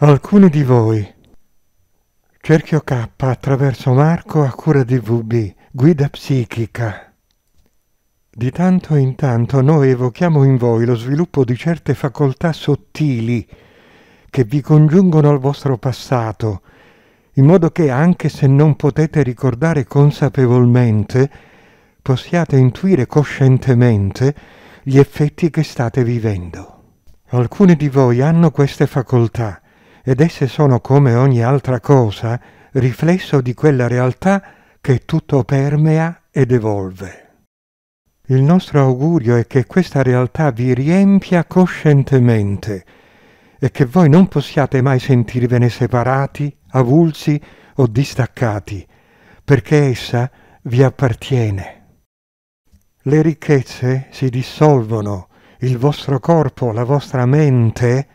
Alcuni di voi. Cerchio K attraverso Marco a cura di VB, guida psichica. Di tanto in tanto noi evochiamo in voi lo sviluppo di certe facoltà sottili che vi congiungono al vostro passato, in modo che anche se non potete ricordare consapevolmente, possiate intuire coscientemente gli effetti che state vivendo. Alcuni di voi hanno queste facoltà ed esse sono come ogni altra cosa riflesso di quella realtà che tutto permea ed evolve. Il nostro augurio è che questa realtà vi riempia coscientemente e che voi non possiate mai sentirvene separati, avulsi o distaccati, perché essa vi appartiene. Le ricchezze si dissolvono, il vostro corpo, la vostra mente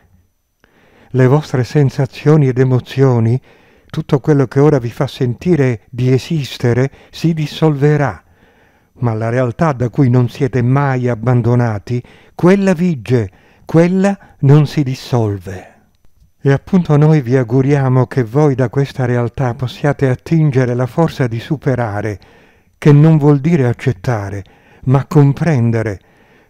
le vostre sensazioni ed emozioni, tutto quello che ora vi fa sentire di esistere si dissolverà, ma la realtà da cui non siete mai abbandonati, quella vige, quella non si dissolve. E appunto noi vi auguriamo che voi da questa realtà possiate attingere la forza di superare, che non vuol dire accettare, ma comprendere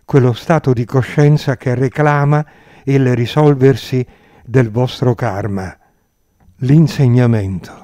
quello stato di coscienza che reclama il risolversi del vostro karma, l'insegnamento.